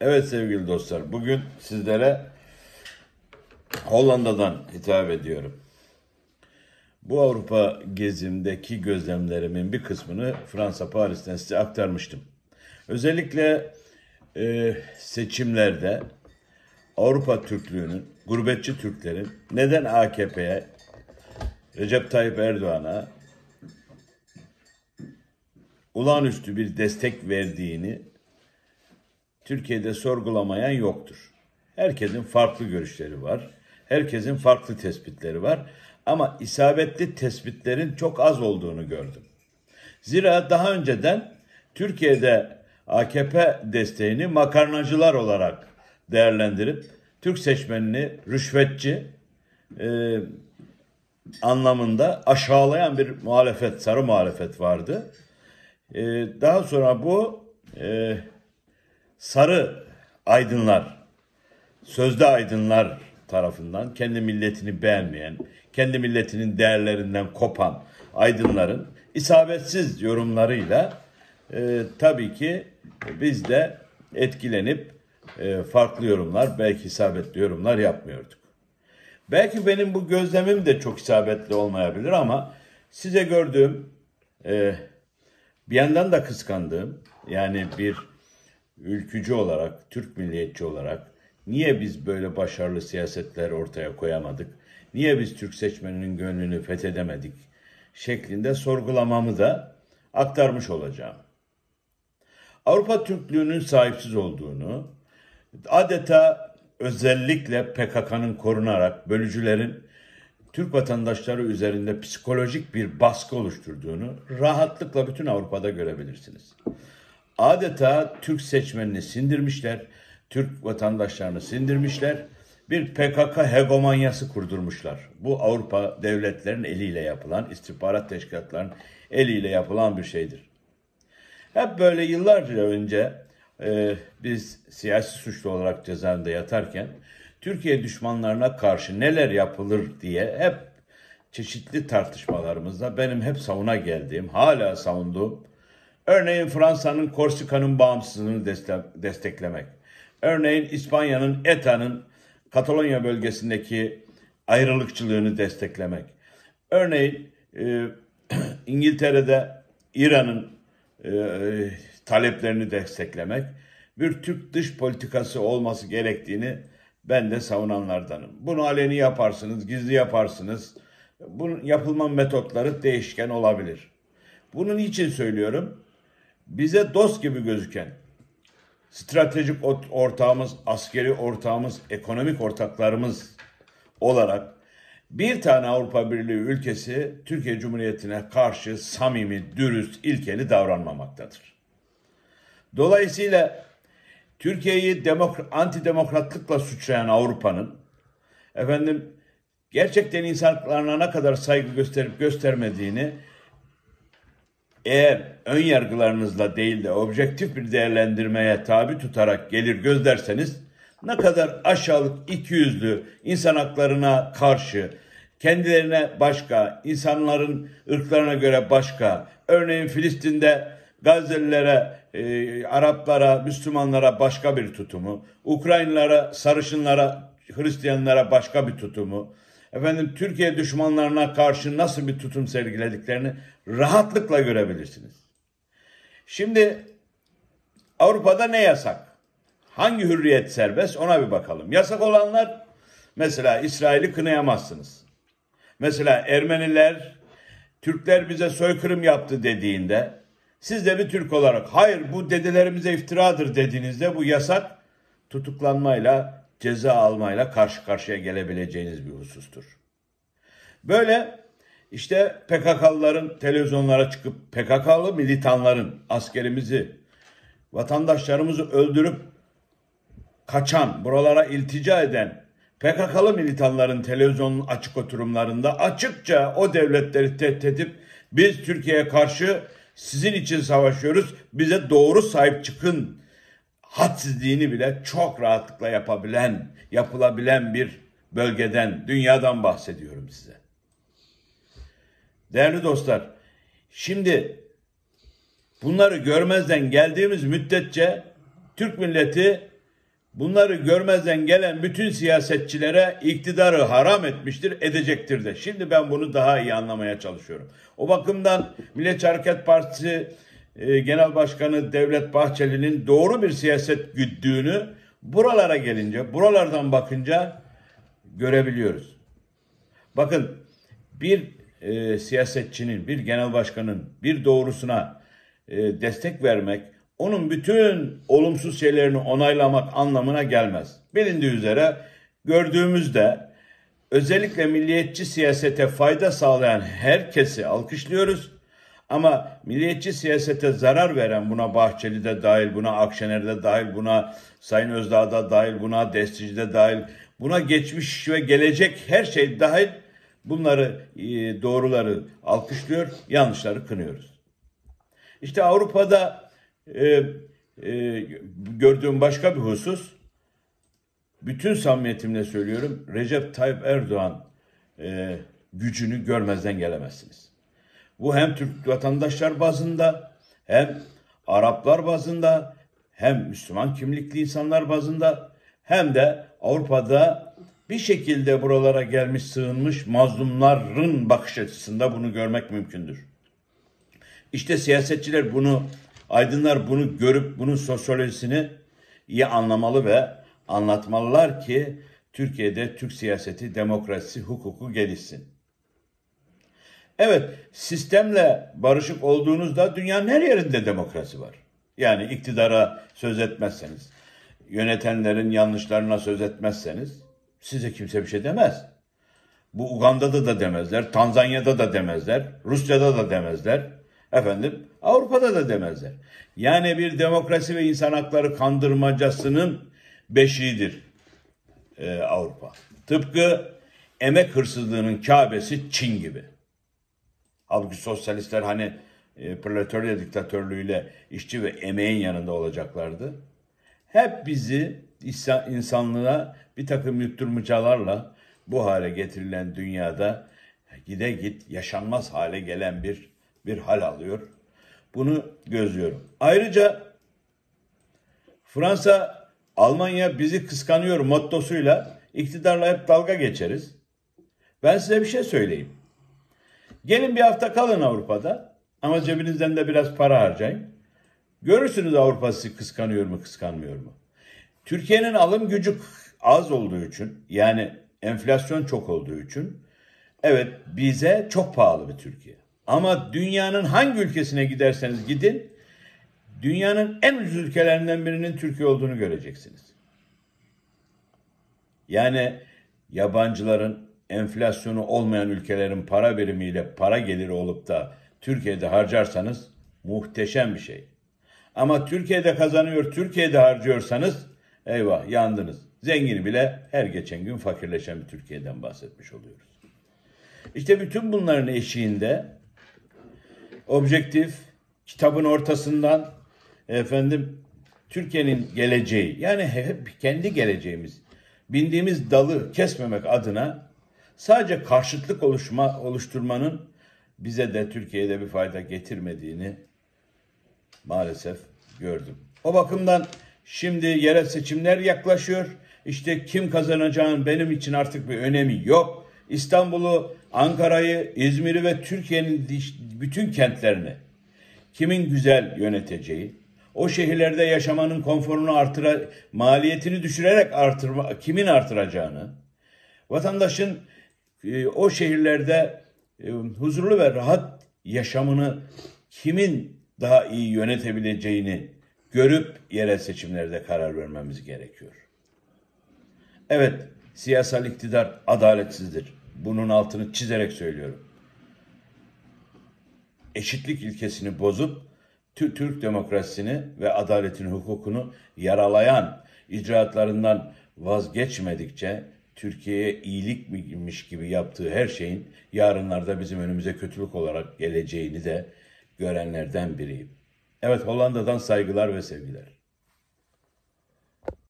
Evet sevgili dostlar bugün sizlere Hollanda'dan hitap ediyorum. Bu Avrupa gezimdeki gözlemlerimin bir kısmını Fransa Paris'ten size aktarmıştım. Özellikle e, seçimlerde Avrupa Türklüğünün, gurbetçi Türklerin neden AKP'ye, Recep Tayyip Erdoğan'a olağanüstü bir destek verdiğini Türkiye'de sorgulamayan yoktur. Herkesin farklı görüşleri var. Herkesin farklı tespitleri var. Ama isabetli tespitlerin çok az olduğunu gördüm. Zira daha önceden Türkiye'de AKP desteğini makarnacılar olarak değerlendirip Türk seçmenini rüşvetçi e, anlamında aşağılayan bir muhalefet, sarı muhalefet vardı. E, daha sonra bu e, sarı aydınlar, sözde aydınlar tarafından kendi milletini beğenmeyen, kendi milletinin değerlerinden kopan aydınların isabetsiz yorumlarıyla e, tabii ki biz de etkilenip e, farklı yorumlar, belki isabetli yorumlar yapmıyorduk. Belki benim bu gözlemim de çok isabetli olmayabilir ama size gördüğüm, e, bir yandan da kıskandığım, yani bir ülkücü olarak, Türk milliyetçi olarak niye biz böyle başarılı siyasetler ortaya koyamadık? Niye biz Türk seçmeninin gönlünü fethedemedik? Şeklinde sorgulamamı da aktarmış olacağım. Avrupa Türklüğünün sahipsiz olduğunu, adeta özellikle PKK'nın korunarak bölücülerin Türk vatandaşları üzerinde psikolojik bir baskı oluşturduğunu rahatlıkla bütün Avrupa'da görebilirsiniz adeta Türk seçmenini sindirmişler, Türk vatandaşlarını sindirmişler. Bir PKK hegemonyası kurdurmuşlar. Bu Avrupa devletlerin eliyle yapılan, istihbarat teşkilatlarının eliyle yapılan bir şeydir. Hep böyle yıllarca önce e, biz siyasi suçlu olarak cezaevinde yatarken Türkiye düşmanlarına karşı neler yapılır diye hep çeşitli tartışmalarımızda benim hep savuna geldiğim, hala savunduğum Örneğin Fransa'nın Korsika'nın bağımsızlığını desteklemek. Örneğin İspanya'nın ETA'nın Katalonya bölgesindeki ayrılıkçılığını desteklemek. Örneğin e, İngiltere'de İran'ın e, taleplerini desteklemek bir Türk dış politikası olması gerektiğini ben de savunanlardanım. Bunu aleni yaparsınız, gizli yaparsınız. Bunun yapılma metotları değişken olabilir. Bunun için söylüyorum bize dost gibi gözüken stratejik ortağımız, askeri ortağımız, ekonomik ortaklarımız olarak bir tane Avrupa Birliği ülkesi Türkiye Cumhuriyeti'ne karşı samimi, dürüst, ilkeli davranmamaktadır. Dolayısıyla Türkiye'yi demok antidemokratlıkla suçlayan Avrupa'nın efendim gerçekten insanlarına ne kadar saygı gösterip göstermediğini eğer ön yargılarınızla değil de objektif bir değerlendirmeye tabi tutarak gelir gözlerseniz ne kadar aşağılık ikiyüzlü insan haklarına karşı kendilerine başka, insanların ırklarına göre başka, örneğin Filistin'de Gazelilere, e, Araplara, Müslümanlara başka bir tutumu, Ukraynalara, sarışınlara, Hristiyanlara başka bir tutumu, efendim Türkiye düşmanlarına karşı nasıl bir tutum sergilediklerini rahatlıkla görebilirsiniz. Şimdi Avrupa'da ne yasak? Hangi hürriyet serbest ona bir bakalım. Yasak olanlar mesela İsrail'i kınayamazsınız. Mesela Ermeniler Türkler bize soykırım yaptı dediğinde siz de bir Türk olarak hayır bu dedelerimize iftiradır dediğinizde bu yasak tutuklanmayla ceza almayla karşı karşıya gelebileceğiniz bir husustur. Böyle işte PKK'lıların televizyonlara çıkıp PKK'lı militanların askerimizi, vatandaşlarımızı öldürüp kaçan, buralara iltica eden PKK'lı militanların televizyonun açık oturumlarında açıkça o devletleri tehdit edip biz Türkiye'ye karşı sizin için savaşıyoruz, bize doğru sahip çıkın hadsizliğini bile çok rahatlıkla yapabilen, yapılabilen bir bölgeden, dünyadan bahsediyorum size. Değerli dostlar, şimdi bunları görmezden geldiğimiz müddetçe Türk milleti bunları görmezden gelen bütün siyasetçilere iktidarı haram etmiştir, edecektir de. Şimdi ben bunu daha iyi anlamaya çalışıyorum. O bakımdan Milliyetçi Hareket Partisi ee, genel Başkanı Devlet Bahçeli'nin doğru bir siyaset güttüğünü buralara gelince, buralardan bakınca görebiliyoruz. Bakın bir e, siyasetçinin, bir genel başkanın bir doğrusuna e, destek vermek, onun bütün olumsuz şeylerini onaylamak anlamına gelmez. Bilindiği üzere gördüğümüzde özellikle milliyetçi siyasete fayda sağlayan herkesi alkışlıyoruz. Ama milliyetçi siyasete zarar veren buna Bahçeli de dahil, buna Akşener de dahil, buna Sayın Özdağ da dahil, buna Destici de dahil, buna geçmiş ve gelecek her şey dahil bunları e, doğruları alkışlıyor, yanlışları kınıyoruz. İşte Avrupa'da e, e, gördüğüm başka bir husus, bütün samimiyetimle söylüyorum, Recep Tayyip Erdoğan e, gücünü görmezden gelemezsiniz. Bu hem Türk vatandaşlar bazında hem Araplar bazında hem Müslüman kimlikli insanlar bazında hem de Avrupa'da bir şekilde buralara gelmiş sığınmış mazlumların bakış açısında bunu görmek mümkündür. İşte siyasetçiler bunu, aydınlar bunu görüp bunun sosyolojisini iyi anlamalı ve anlatmalılar ki Türkiye'de Türk siyaseti, demokrasi, hukuku gelişsin. Evet sistemle barışık olduğunuzda dünyanın her yerinde demokrasi var. Yani iktidara söz etmezseniz, yönetenlerin yanlışlarına söz etmezseniz size kimse bir şey demez. Bu Uganda'da da demezler, Tanzanya'da da demezler, Rusya'da da demezler. Efendim Avrupa'da da demezler. Yani bir demokrasi ve insan hakları kandırmacasının beşiğidir e, Avrupa. Tıpkı emek hırsızlığının kâbesi Çin gibi. Halbuki sosyalistler hani e, proletarya diktatörlüğüyle işçi ve emeğin yanında olacaklardı. Hep bizi insanlığa bir takım yutturmacalarla bu hale getirilen dünyada gide git yaşanmaz hale gelen bir bir hal alıyor. Bunu gözlüyorum. Ayrıca Fransa Almanya bizi kıskanıyor mottosuyla iktidarla hep dalga geçeriz. Ben size bir şey söyleyeyim. Gelin bir hafta kalın Avrupa'da ama cebinizden de biraz para harcayın. Görürsünüz Avrupa sizi kıskanıyor mu kıskanmıyor mu. Türkiye'nin alım gücü az olduğu için yani enflasyon çok olduğu için evet bize çok pahalı bir Türkiye. Ama dünyanın hangi ülkesine giderseniz gidin dünyanın en ucuz ülkelerinden birinin Türkiye olduğunu göreceksiniz. Yani yabancıların enflasyonu olmayan ülkelerin para birimiyle para geliri olup da Türkiye'de harcarsanız muhteşem bir şey. Ama Türkiye'de kazanıyor, Türkiye'de harcıyorsanız eyvah yandınız. Zengini bile her geçen gün fakirleşen bir Türkiye'den bahsetmiş oluyoruz. İşte bütün bunların eşiğinde objektif kitabın ortasından efendim Türkiye'nin geleceği yani hep kendi geleceğimiz bindiğimiz dalı kesmemek adına sadece karşıtlık oluşma, oluşturmanın bize de Türkiye'de bir fayda getirmediğini maalesef gördüm. O bakımdan şimdi yerel seçimler yaklaşıyor. İşte kim kazanacağın benim için artık bir önemi yok. İstanbul'u, Ankara'yı, İzmir'i ve Türkiye'nin bütün kentlerini kimin güzel yöneteceği, o şehirlerde yaşamanın konforunu artıra, maliyetini düşürerek artırma, kimin artıracağını, vatandaşın ee, o şehirlerde e, huzurlu ve rahat yaşamını kimin daha iyi yönetebileceğini görüp yerel seçimlerde karar vermemiz gerekiyor. Evet, siyasal iktidar adaletsizdir. Bunun altını çizerek söylüyorum. Eşitlik ilkesini bozup Türk demokrasisini ve adaletin hukukunu yaralayan icraatlarından vazgeçmedikçe Türkiye'ye iyilikmiş gibi yaptığı her şeyin yarınlarda bizim önümüze kötülük olarak geleceğini de görenlerden biriyim. Evet Hollanda'dan saygılar ve sevgiler.